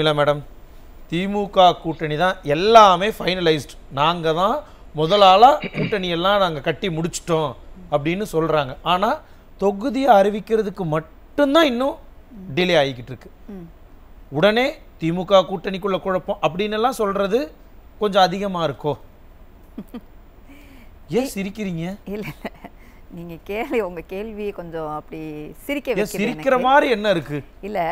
லக்ஷ்மிலா madam திமுக கூட்டணி தான் எல்லாமே ஃபைனலைஸ்டு நாங்கள் தான் முதலாளாக கூட்டணியெல்லாம் நாங்கள் கட்டி முடிச்சிட்டோம் அப்படின்னு சொல்கிறாங்க ஆனால் தொகுதியை அறிவிக்கிறதுக்கு மட்டும்தான் இன்னும் டிலே ஆகிக்கிட்டு இருக்கு உடனே திமுக கூட்டணிக்குள்ள குழப்பம் அப்படின்னு எல்லாம் சொல்றது கொஞ்சம் அதிகமாக இருக்கோ ஏன் சிரிக்கிறீங்க இல்லை நீங்கள் கேள்வி உங்கள் கேள்வியை கொஞ்சம் அப்படி சிரிக்க சிரிக்கிற மாதிரி என்ன இருக்கு இல்லை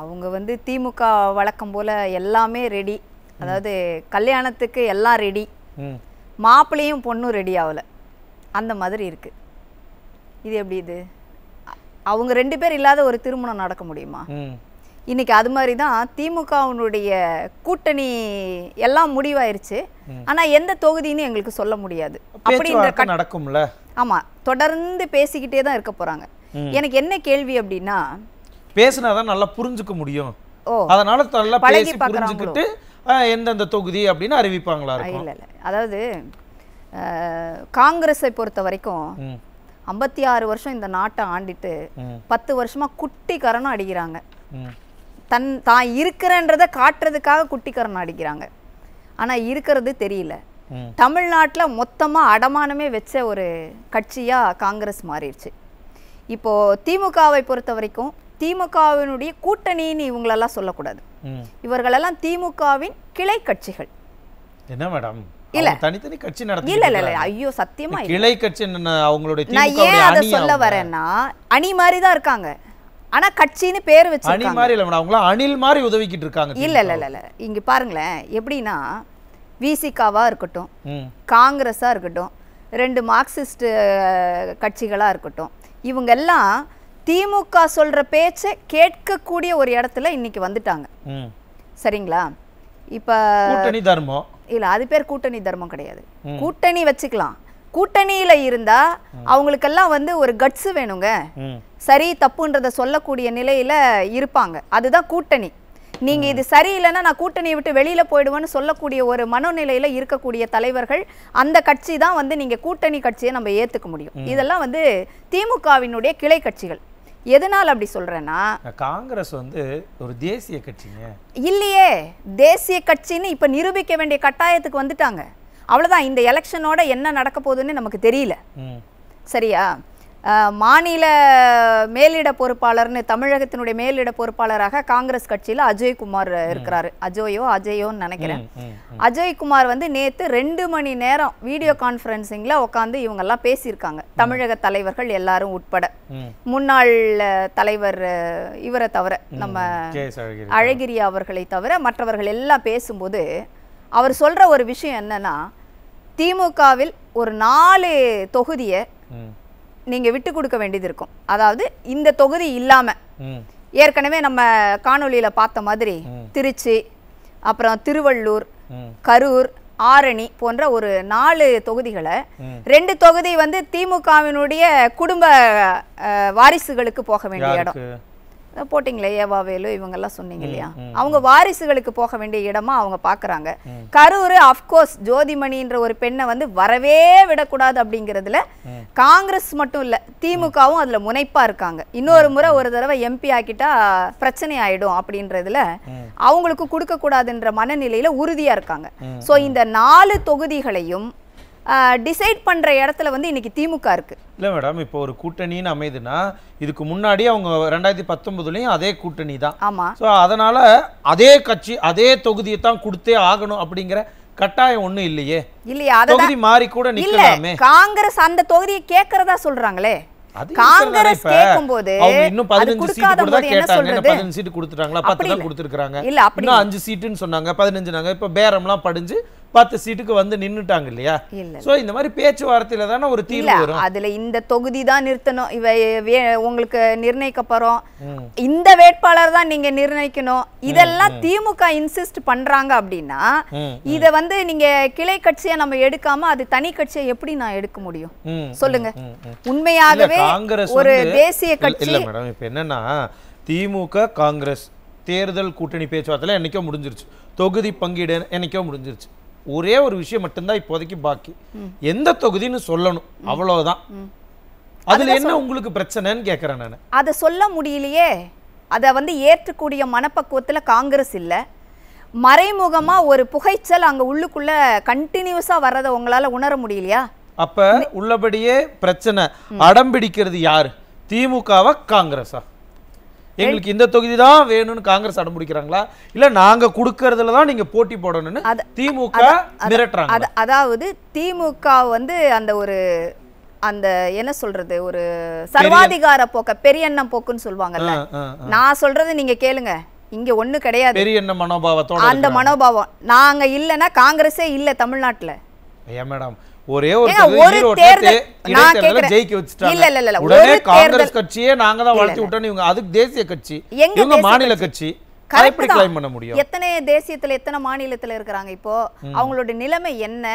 அவங்க வந்து திமுக வழக்கம் போல எல்லாமே ரெடி அதாவது கல்யாணத்துக்கு எல்லாம் ரெடி மாப்பிள்ளையும் பொண்ணும் ரெடி ஆகலை அந்த மாதிரி இருக்குது இது எப்படி இது அவங்க ரெண்டு பேர் இல்லாத ஒரு திருமணம் நடக்க முடியுமா இன்னைக்கு அது மாதிரி தான் திமுகவுனுடைய கூட்டணி எல்லாம் முடிவாயிருச்சு ஆனா எந்த தொகுதின்னு எங்களுக்கு சொல்ல முடியாது அப்படின்ற நடக்கும்ல ஆமா தொடர்ந்து பேசிக்கிட்டே தான் இருக்க போறாங்க எனக்கு என்ன கேள்வி அப்படின்னா பேசினா தான் நல்லா புரிஞ்சுக்க முடியும் அதனால நல்லா பேசி புரிஞ்சுக்கிட்டு எந்தெந்த தொகுதி அப்படின்னு அறிவிப்பாங்களா அதாவது காங்கிரஸை பொறுத்த வரைக்கும் ஐம்பத்தி ஆறு வருஷம் இந்த நாட்டை ஆண்டிட்டு பத்து வருஷமா குட்டி கரணம் அடிக்கிறாங்க தன் தான் இருக்கிறன்றத காட்டுறதுக்காக குட்டிக்கரன் அடிக்கிறாங்க ஆனால் இருக்கிறது தெரியல தமிழ்நாட்டில் மொத்தமாக அடமானமே வச்ச ஒரு கட்சியாக காங்கிரஸ் மாறிடுச்சு இப்போது திமுகவை பொறுத்த வரைக்கும் திமுகவினுடைய கூட்டணின்னு இவங்களெல்லாம் சொல்லக்கூடாது இவர்களெல்லாம் திமுகவின் கிளை கட்சிகள் என்ன மேடம் இல்ல தனித்தனி கட்சி நடத்தி இல்ல இல்ல ஐயோ சத்தியமா கிளை கட்சி அவங்களுடைய நான் ஏன் அதை சொல்ல வரேன்னா அணி மாதிரி தான் இருக்காங்க ஆனா கட்சின்னு பேர் வச்சு அணி மாதிரி இல்ல அவங்கள அணில் மாதிரி உதவிக்கிட்டு இருக்காங்க இல்ல இல்ல இல்ல இங்க பாருங்களேன் எப்படின்னா விசிகாவா இருக்கட்டும் காங்கிரஸா இருக்கட்டும் ரெண்டு மார்க்சிஸ்ட் கட்சிகளா இருக்கட்டும் இவங்க எல்லாம் திமுக சொல்ற பேச்சை கேட்கக்கூடிய ஒரு இடத்துல இன்னைக்கு வந்துட்டாங்க சரிங்களா இப்ப கூட்டணி தர்மம் இல்ல அது பேர் கூட்டணி தர்மம் கிடையாது கூட்டணி வச்சுக்கலாம் கூட்டணியில இருந்தா அவங்களுக்கெல்லாம் வந்து ஒரு கட்ஸ் வேணுங்க சரி தப்புன்றத சொல்லக்கூடிய நிலையில இருப்பாங்க அதுதான் கூட்டணி நீங்க இது சரியில்லைன்னா நான் கூட்டணியை விட்டு வெளியில போயிடுவேன்னு சொல்லக்கூடிய ஒரு மனநிலையில இருக்கக்கூடிய தலைவர்கள் அந்த கட்சி தான் வந்து நீங்க கூட்டணி கட்சியை நம்ம ஏத்துக்க முடியும் இதெல்லாம் வந்து திமுகவினுடைய கிளை கட்சிகள் எதனால் அப்படி சொல்கிறேன்னா காங்கிரஸ் வந்து ஒரு தேசிய கட்சிங்க இல்லையே தேசிய கட்சின்னு இப்போ நிரூபிக்க வேண்டிய கட்டாயத்துக்கு வந்துட்டாங்க அவ்வளோதான் இந்த எலெக்ஷனோட என்ன நடக்க போகுதுன்னு நமக்கு தெரியல சரியா மாநில மேலிட பொறுப்பாளர்னு தமிழகத்தினுடைய மேலிட பொறுப்பாளராக காங்கிரஸ் கட்சியில் அஜய்குமார் இருக்கிறாரு அஜோயோ அஜயோன்னு நினைக்கிறேன் அஜய்குமார் வந்து நேற்று ரெண்டு மணி நேரம் வீடியோ கான்ஃபரன்சிங்கில் உட்காந்து இவங்கெல்லாம் பேசியிருக்காங்க தமிழக தலைவர்கள் எல்லாரும் உட்பட முன்னாள் தலைவர் இவரை தவிர நம்ம அழகிரி அவர்களை தவிர மற்றவர்கள் எல்லாம் பேசும்போது அவர் சொல்கிற ஒரு விஷயம் என்னன்னா திமுகவில் ஒரு நாலு தொகுதியை நீங்கள் விட்டு கொடுக்க வேண்டியது இருக்கும் அதாவது இந்த தொகுதி இல்லாமல் ஏற்கனவே நம்ம காணொலியில் பார்த்த மாதிரி திருச்சி அப்புறம் திருவள்ளூர் கரூர் ஆரணி போன்ற ஒரு நாலு தொகுதிகளை ரெண்டு தொகுதி வந்து திமுகவினுடைய குடும்ப வாரிசுகளுக்கு போக வேண்டிய இடம் போட்டிங்களே ஏவாவேலு இவங்கெல்லாம் சொன்னீங்க இல்லையா அவங்க வாரிசுகளுக்கு போக வேண்டிய இடமா அவங்க பாக்குறாங்க கரூர் அஃப்கோர்ஸ் ஜோதிமணின்ற ஒரு பெண்ணை வந்து வரவே விடக்கூடாது அப்படிங்கிறதுல காங்கிரஸ் மட்டும் இல்ல திமுகவும் அதுல முனைப்பா இருக்காங்க இன்னொரு முறை ஒரு தடவை எம்பி ஆக்கிட்டா பிரச்சனை ஆயிடும் அப்படின்றதுல அவங்களுக்கு கொடுக்க கூடாதுன்ற மனநிலையில உறுதியா இருக்காங்க ஸோ இந்த நாலு தொகுதிகளையும் டிசைட் பண்ணுற இடத்துல வந்து இன்றைக்கி திமுக இருக்குது இல்லை மேடம் இப்போ ஒரு கூட்டணின்னு அமைதுன்னா இதுக்கு முன்னாடி அவங்க ரெண்டாயிரத்தி பத்தொன்பதுலேயும் அதே கூட்டணி தான் ஆமாம் ஸோ அதனால் அதே கட்சி அதே தொகுதியை தான் கொடுத்தே ஆகணும் அப்படிங்கிற கட்டாயம் ஒண்ணும் இல்லையே இல்லையா தொகுதி மாறி கூட நிக்கலாமே காங்கிரஸ் அந்த தொகுதியை கேக்குறதா சொல்றாங்களே காங்கிரஸ் கேட்கும்போது இன்னும் பதினஞ்சு சீட்டு கூட கேட்டாங்க பதினஞ்சு சீட்டு கொடுத்துட்டாங்களா பத்து தான் கொடுத்துருக்காங்க இல்ல அப்படின்னா அஞ்சு சீட்டுன்னு சொன்னாங்க பதினஞ்சு நாங்க இப்ப பேரம்லாம் படிஞ்சு பத்து சீட்டுக்கு வந்து நின்றுட்டாங்க இல்லையா சோ இந்த மாதிரி பேச்சுவார்த்தையில தானே ஒரு தீர்வு வரும் அதுல இந்த தொகுதி தான் நிறுத்தணும் இவ உங்களுக்கு நிர்ணயிக்கப்படும் இந்த வேட்பாளர் தான் நீங்க நிர்ணயிக்கணும் இதெல்லாம் திமுக இன்சிஸ்ட் பண்றாங்க அப்படின்னா இத வந்து நீங்க கிளை கட்சியை நம்ம எடுக்காம அது தனி கட்சியை எப்படி நான் எடுக்க முடியும் சொல்லுங்க உண்மையாகவே ஒரு தேசிய கட்சி மேடம் இப்ப என்னன்னா திமுக காங்கிரஸ் தேர்தல் கூட்டணி பேச்சுவார்த்தையில என்னைக்கோ முடிஞ்சிருச்சு தொகுதி பங்கீடு என்னைக்கோ முடிஞ்சிருச்சு ஒரே ஒரு விஷயம் மட்டும்தான் இப்போதைக்கு பாக்கி எந்த தொகுதின்னு சொல்லணும் அவ்வளவுதான் அதுல என்ன உங்களுக்கு பிரச்சனைன்னு கேட்குறேன் நான் அதை சொல்ல முடியலையே அதை வந்து ஏற்றக்கூடிய மனப்பக்குவத்தில் காங்கிரஸ் இல்லை மறைமுகமாக ஒரு புகைச்சல் அங்கே உள்ளுக்குள்ளே கண்டினியூஸாக வர்றதை உங்களால் உணர முடியலையா அப்போ உள்ளபடியே பிரச்சனை அடம்பிடிக்கிறது யார் திமுகவா காங்கிரஸா எங்களுக்கு இந்த தொகுதி தான் வேணும்னு காங்கிரஸ் அடம்பிடிக்கிறாங்களா இல்ல நாங்க கொடுக்கறதுல தான் நீங்க போட்டி போடணும்னு திமுக மிரட்டுறாங்க அதாவது திமுக வந்து அந்த ஒரு அந்த என்ன சொல்றது ஒரு சர்வாதிகார போக்க எண்ணம் போக்குன்னு சொல்லுவாங்கல்ல நான் சொல்றது நீங்க கேளுங்க இங்க ஒண்ணு கிடையாது பெரிய என்ன மனோபாவத்தோட அந்த மனோபாவம் நாங்க இல்லனா காங்கிரஸே இல்ல தமிழ்நாட்டுல ஏன் மேடம் ஒரே ஒரு தேர்தல் இல்ல இல்ல காங்கிரஸ் நாங்க தான் தேசியத்துல எத்தனை மாநிலத்துல இருக்கிறாங்க இப்போ நிலைமை என்ன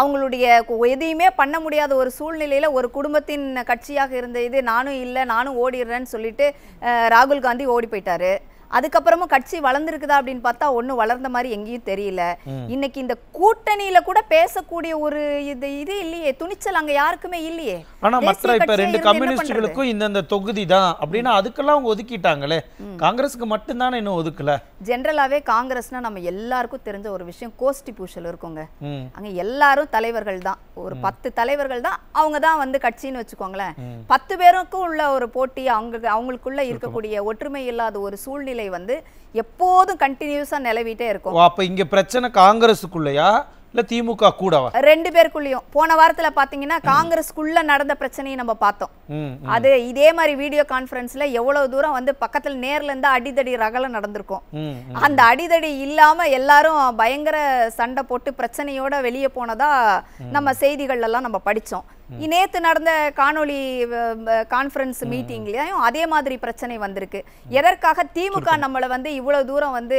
அவங்களுடைய எதையுமே பண்ண முடியாத ஒரு சூழ்நிலையில ஒரு குடும்பத்தின் கட்சியாக இருந்த இது நானும் இல்ல நானும் ஓடிடுறேன்னு சொல்லிட்டு ராகுல் காந்தி ஓடி போயிட்டாரு அதுக்கப்புறமும் கட்சி வளர்ந்துருக்குதா அப்படின்னு பார்த்தா ஒன்றும் வளர்ந்த மாதிரி எங்கேயும் தெரியல இன்னைக்கு இந்த கூட்டணியில கூட பேசக்கூடிய ஒரு இது இது இல்லையே துணிச்சல் அங்க யாருக்குமே இல்லையே ஆனா மற்ற இப்ப ரெண்டு கம்யூனிஸ்டுகளுக்கும் இந்தந்த தொகுதி தான் அப்படின்னா அதுக்கெல்லாம் அவங்க ஒதுக்கிட்டாங்களே காங்கிரஸுக்கு மட்டும்தானே இன்னும் ஒதுக்கல ஜென்ரலாவே காங்கிரஸ்னா நம்ம எல்லாருக்கும் தெரிஞ்ச ஒரு விஷயம் கோஷ்டி பூசல் இருக்குங்க அங்க எல்லாரும் தலைவர்கள் தான் ஒரு பத்து தலைவர்கள் தான் அவங்க தான் வந்து கட்சின்னு வச்சுக்கோங்களேன் பத்து பேருக்கும் உள்ள ஒரு போட்டி அவங்க அவங்களுக்குள்ள இருக்கக்கூடிய ஒற்றுமை இல்லாத ஒரு சூழ்நிலை சூழ்நிலை வந்து எப்போதும் கண்டினியூஸாக நிலவிட்டே இருக்கும் அப்போ இங்கே பிரச்சனை காங்கிரஸுக்குள்ளேயா இல்லை திமுக கூடவா ரெண்டு பேருக்குள்ளேயும் போன வாரத்தில் பார்த்தீங்கன்னா காங்கிரஸ்க்குள்ள நடந்த பிரச்சனையை நம்ம பார்த்தோம் அது இதே மாதிரி வீடியோ கான்ஃபரன்ஸில் எவ்வளோ தூரம் வந்து பக்கத்தில் நேரில் இருந்து அடிதடி ரகலம் நடந்திருக்கும் அந்த அடிதடி இல்லாமல் எல்லாரும் பயங்கர சண்டை போட்டு பிரச்சனையோட வெளியே போனதா நம்ம எல்லாம் நம்ம படித்தோம் நேத்து நடந்த காணொலி கான்ஃபரன்ஸ் மீட்டிங்லயும் அதே மாதிரி பிரச்சனை வந்திருக்கு எதற்காக திமுக நம்மளை வந்து இவ்வளவு தூரம் வந்து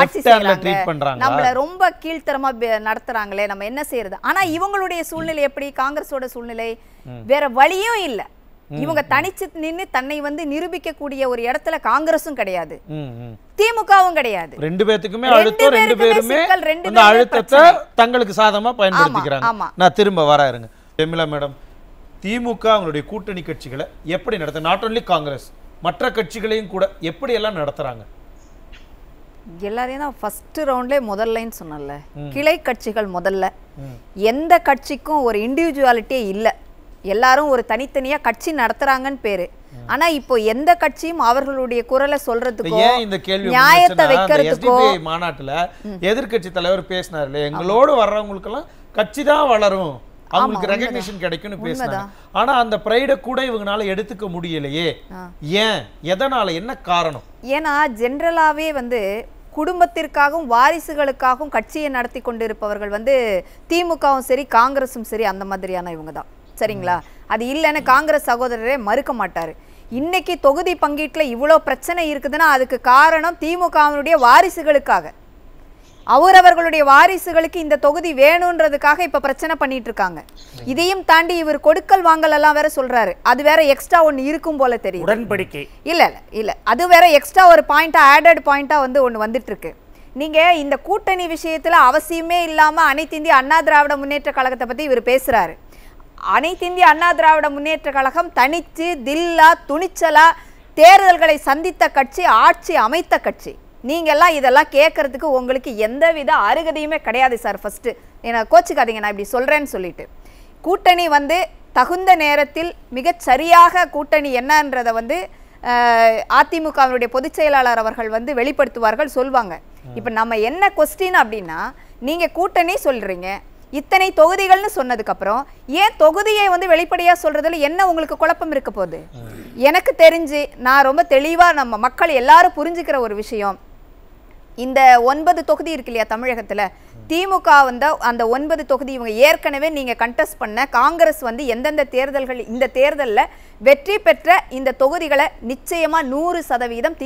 ஆட்சி செய்யறாங்க நம்மள ரொம்ப கீழ்த்தரமா நடத்துறாங்களே நம்ம என்ன செய்யறது ஆனா இவங்களுடைய சூழ்நிலை எப்படி காங்கிரஸோட சூழ்நிலை வேற வழியும் இல்லை இவங்க தனிச்சு நின்று தன்னை வந்து நிரூபிக்க கூடிய ஒரு இடத்துல காங்கிரஸும் கிடையாது திமுகவும் கிடையாது ரெண்டு பேத்துக்குமே அழுத்தம் ரெண்டு பேருமே அந்த அழுத்தத்தை தங்களுக்கு சாதமா பயன்படுத்திக்கிறாங்க நான் திரும்ப வர இருங்க ஜெமிலா மேடம் திமுக அவங்களுடைய கூட்டணி கட்சிகளை எப்படி நடத்த நாட் ஓன்லி காங்கிரஸ் மற்ற கட்சிகளையும் கூட எப்படி எல்லாம் நடத்துறாங்க எல்லாரையும் தான் ஃபர்ஸ்ட் ரவுண்ட்லே முதல்லன்னு சொன்னல கிளை கட்சிகள் முதல்ல எந்த கட்சிக்கும் ஒரு இண்டிவிஜுவாலிட்டியே இல்லை எல்லாரும் ஒரு தனித்தனியா கட்சி நடத்துறாங்கன்னு பேரு ஆனா இப்போ எந்த கட்சியும் அவர்களுடைய குரலை சொல்றதுக்கு ஏன் நியாயத்தை வைக்கிறதுக்கோ மாநாட்டுல எதிர்கட்சி தலைவர் பேசினார் இல்லையா எங்களோடு வர்றவங்களுக்கு எல்லாம் கட்சி தான் வளரும் அவங்களுக்கு ரெகக்னிஷன் கிடைக்கும்னு பேசினாங்க ஆனா அந்த பிரைட கூட இவங்கனால எடுத்துக்க முடியலையே ஏன் எதனால என்ன காரணம் ஏன்னா ஜென்ரலாவே வந்து குடும்பத்திற்காகவும் வாரிசுகளுக்காகவும் கட்சியை நடத்தி கொண்டிருப்பவர்கள் வந்து திமுகவும் சரி காங்கிரஸும் சரி அந்த மாதிரியான இவங்க தான் சரிங்களா அது இல்லைன்னு காங்கிரஸ் சகோதரரே மறுக்க மாட்டார் இன்னைக்கு தொகுதி பங்கீட்டில் இவ்வளோ பிரச்சனை இருக்குதுன்னா அதுக்கு காரணம் திமுகவினுடைய வாரிசுகளுக்காக அவரவர்களுடைய வாரிசுகளுக்கு இந்த தொகுதி வேணுன்றதுக்காக இப்போ பிரச்சனை பண்ணிட்டு இருக்காங்க இதையும் தாண்டி இவர் கொடுக்கல் வாங்கல் எல்லாம் வேற சொல்றாரு அது வேற எக்ஸ்ட்ரா ஒன்று இருக்கும் போல தெரியும் உடன்படிக்கை இல்ல இல்ல இல்ல அது வேற எக்ஸ்ட்ரா ஒரு பாயிண்டா ஆடட் பாயிண்டா வந்து ஒன்று வந்துட்டு இருக்கு நீங்க இந்த கூட்டணி விஷயத்துல அவசியமே இல்லாம அனைத்து இந்திய அண்ணா திராவிட முன்னேற்ற கழகத்தை பத்தி இவர் பேசுறாரு அனைத்திந்திய அண்ணா திராவிட முன்னேற்ற கழகம் தனித்து தில்லா துணிச்சலா தேர்தல்களை சந்தித்த கட்சி ஆட்சி அமைத்த கட்சி நீங்கள்லாம் இதெல்லாம் கேட்கறதுக்கு உங்களுக்கு எந்தவித அருகதையுமே கிடையாது சார் ஃபஸ்ட்டு என்னை கோச்சிக்காதீங்க நான் இப்படி சொல்கிறேன்னு சொல்லிட்டு கூட்டணி வந்து தகுந்த நேரத்தில் மிக சரியாக கூட்டணி என்னன்றதை வந்து அதிமுகவினுடைய பொதுச் செயலாளர் அவர்கள் வந்து வெளிப்படுத்துவார்கள் சொல்வாங்க இப்போ நம்ம என்ன கொஸ்டின் அப்படின்னா நீங்கள் கூட்டணி சொல்கிறீங்க இத்தனை தொகுதிகள்னு சொன்னதுக்கப்புறம் ஏன் தொகுதியை வந்து வெளிப்படையாக சொல்கிறதுல என்ன உங்களுக்கு குழப்பம் இருக்க போகுது எனக்கு தெரிஞ்சு நான் ரொம்ப தெளிவாக நம்ம மக்கள் எல்லாரும் புரிஞ்சுக்கிற ஒரு விஷயம் இந்த ஒன்பது தொகுதி இருக்கு இல்லையா தமிழகத்தில் திமுக வந்த அந்த ஒன்பது தொகுதி இவங்க ஏற்கனவே நீங்கள் கண்டஸ்ட் பண்ண காங்கிரஸ் வந்து எந்தெந்த தேர்தல்கள் இந்த தேர்தலில் வெற்றி பெற்ற இந்த தொகுதிகளை நிச்சயமாக நூறு சதவீதம்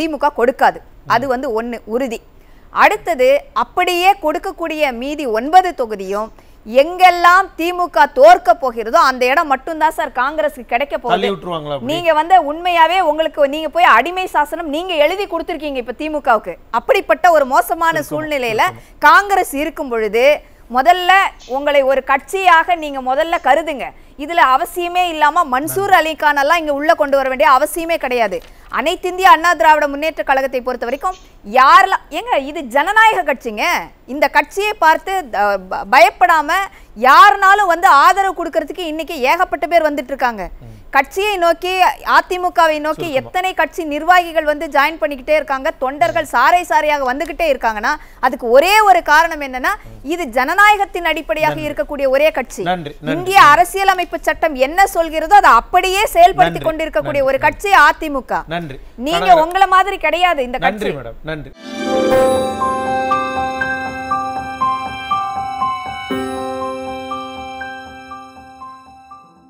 திமுக கொடுக்காது அது வந்து ஒன்று உறுதி அடுத்தது அப்படியே கொடுக்கக்கூடிய மீதி ஒன்பது தொகுதியும் எங்கெல்லாம் திமுக தோற்க போகிறதோ அந்த இடம் மட்டும்தான் சார் காங்கிரஸ்க்கு கிடைக்க போகுது நீங்க வந்து உண்மையாவே உங்களுக்கு நீங்க போய் அடிமை சாசனம் நீங்க எழுதி கொடுத்துருக்கீங்க இப்ப திமுகவுக்கு அப்படிப்பட்ட ஒரு மோசமான சூழ்நிலையில காங்கிரஸ் இருக்கும் பொழுது முதல்ல உங்களை ஒரு கட்சியாக நீங்கள் முதல்ல கருதுங்க இதில் அவசியமே இல்லாமல் மன்சூர் அலிகான் எல்லாம் இங்கே உள்ளே கொண்டு வர வேண்டிய அவசியமே கிடையாது அனைத்து இந்திய அண்ணா திராவிட முன்னேற்ற கழகத்தை பொறுத்த வரைக்கும் யாரெல்லாம் ஏங்க இது ஜனநாயக கட்சிங்க இந்த கட்சியை பார்த்து பயப்படாமல் யாருனாலும் வந்து ஆதரவு கொடுக்கறதுக்கு இன்றைக்கி ஏகப்பட்ட பேர் வந்துட்டு இருக்காங்க கட்சியை நோக்கி அதிமுகவை நோக்கி எத்தனை கட்சி நிர்வாகிகள் வந்து ஜாயின் பண்ணிக்கிட்டே இருக்காங்க தொண்டர்கள் சாரை சாரையாக வந்துகிட்டே இருக்காங்கன்னா அதுக்கு ஒரே ஒரு காரணம் என்னன்னா இது ஜனநாயகத்தின் அடிப்படையாக இருக்கக்கூடிய ஒரே கட்சி இந்திய அரசியலமைப்பு சட்டம் என்ன சொல்கிறதோ அதை அப்படியே செயல்படுத்தி கொண்டிருக்கக்கூடிய ஒரு கட்சி அதிமுக நீங்க உங்களை மாதிரி கிடையாது இந்த கட்சி நன்றி